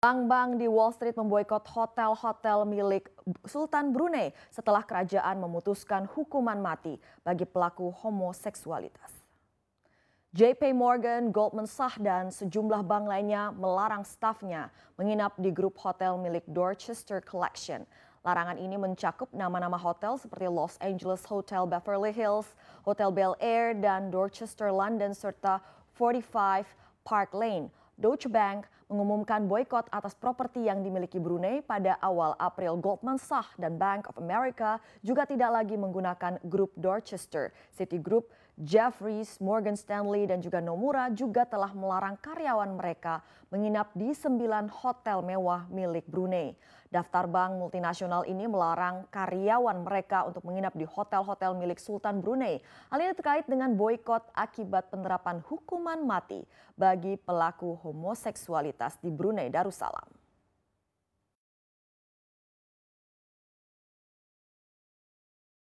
Bank-bank di Wall Street memboikot hotel-hotel milik Sultan Brunei setelah kerajaan memutuskan hukuman mati bagi pelaku homoseksualitas. JP Morgan, Goldman Sachs, dan sejumlah bank lainnya melarang stafnya menginap di grup hotel milik Dorchester Collection. Larangan ini mencakup nama-nama hotel seperti Los Angeles Hotel Beverly Hills, Hotel Bel Air, dan Dorchester London serta 45 Park Lane. Deutsche Bank mengumumkan boykot atas properti yang dimiliki Brunei pada awal April. Goldman Sachs dan Bank of America juga tidak lagi menggunakan grup Dorchester. Citigroup, Jeffries, Morgan Stanley, dan juga Nomura juga telah melarang karyawan mereka menginap di sembilan hotel mewah milik Brunei. Daftar bank multinasional ini melarang karyawan mereka untuk menginap di hotel-hotel milik Sultan Brunei. Hal ini terkait dengan boykot akibat penerapan hukuman mati bagi pelaku homoseksualitas di Brunei Darussalam.